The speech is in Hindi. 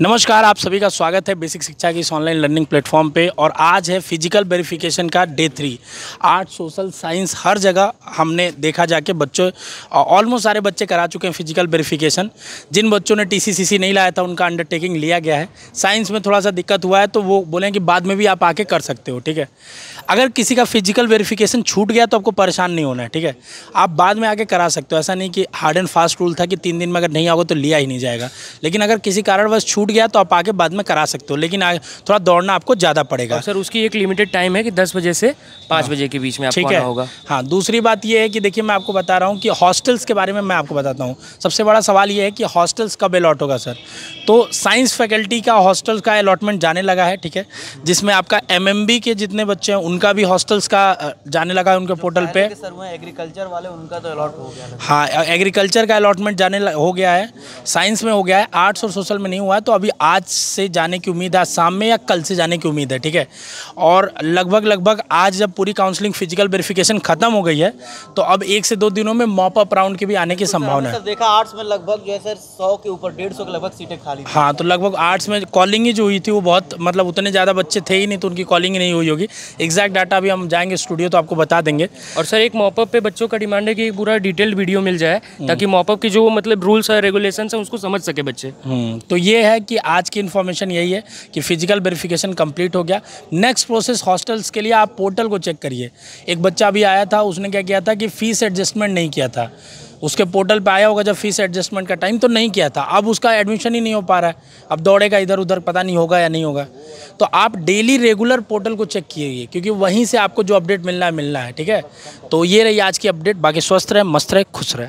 नमस्कार आप सभी का स्वागत है बेसिक शिक्षा की इस ऑनलाइन लर्निंग प्लेटफॉर्म पे और आज है फिजिकल वेरिफिकेशन का day three art social science हर जगह हमने देखा जाके बच्चों ऑलमोस्ट सारे बच्चे करा चुके हैं फिजिकल वेरिफिकेशन जिन बच्चों ने टीसीसीसी नहीं लाया था उनका अंडरटेकिंग लिया गया है साइंस में थोड़ा सा दिक्कत हुआ है तो वो बोले कि बाद में भी आप आके कर सकते हो ठीक है अगर किसी का फिजिकल वेरिफिकेशन छूट गया तो आपको परेशान नहीं होना है ठीक है आप बाद में आके करा सकते हो ऐसा नहीं कि हार्ड एंड फास्ट रूल था कि तीन दिन में अगर नहीं आओगे तो लिया ही नहीं जाएगा लेकिन अगर किसी कारणवश छूट गया तो आप आके बाद में करा सकते हो लेकिन थोड़ा दौड़ना आपको ज़्यादा पड़ेगा सर उसकी एक लिमिटेड टाइम है कि दस बजे से पाँच हाँ। बजे के बीच में ठीक है होगा हाँ दूसरी बात यह है कि देखिए मैं आपको बता रहा हूँ कि हॉस्टल्स के बारे में मैं आपको बताता हूँ सबसे बड़ा सवाल ये है कि हॉस्टल्स कब अलॉट होगा सर तो साइंस फैकल्टी का हॉस्टल का अलॉटमेंट जाने लगा है ठीक है जिसमें आपका एम के जितने बच्चे हैं उनका भी हॉस्टल्स का जाने लगा है उनके पोर्टल पे सर वो एग्रीकल्चर वाले उनका तो अलॉट हो गया हाँ एग्रीकल्चर का अलॉटमेंट जाने हो गया है साइंस में हो गया है आर्ट्स और सोशल में नहीं हुआ है तो अभी आज से जाने की उम्मीद है शाम में या कल से जाने की उम्मीद है ठीक है और लगभग लगभग आज जब पूरी काउंसलिंग फिजिकल वेरिफिकेशन खत्म हो गई है तो अब एक से दो दिनों में मॉप अप राउंड की भी आने की तो संभावना है देखा आर्ट्स में लगभग जो है सर सौ के ऊपर डेढ़ के लगभग सीटें खाली हाँ तो लगभग आर्ट्स में कॉलिंग ही जो हुई थी वो बहुत मतलब उतने ज़्यादा बच्चे थे ही नहीं तो उनकी कॉलिंग ही नहीं हुई होगी एग्जैक्ट एग्जैक्ट डाटा भी हम जाएंगे स्टूडियो तो आपको बता देंगे और सर एक मॉपअप पे बच्चों का डिमांड है कि पूरा डिटेल्ड वीडियो मिल जाए हम्म। ताकि मॉपअप की जो मतलब रूल्स है रेगुलेशन है उसको समझ सके बच्चे हम्म, तो ये है कि आज की इन्फॉर्मेशन यही है कि फिजिकल वेरिफिकेशन कम्प्लीट हो गया नेक्स्ट प्रोसेस हॉस्टल्स के लिए आप पोर्टल को चेक करिए एक बच्चा अभी आया था उसने क्या किया था कि फ़ीस एडजस्टमेंट नहीं किया था उसके पोर्टल पे आया होगा जब फीस एडजस्टमेंट का टाइम तो नहीं किया था अब उसका एडमिशन ही नहीं हो पा रहा है अब दौड़ेगा इधर उधर पता नहीं होगा या नहीं होगा तो आप डेली रेगुलर पोर्टल को चेक किए क्योंकि वहीं से आपको जो अपडेट मिलना है मिलना है ठीक है तो ये रही आज की अपडेट बाकी स्वस्थ रहे मस्त रहे खुश रहे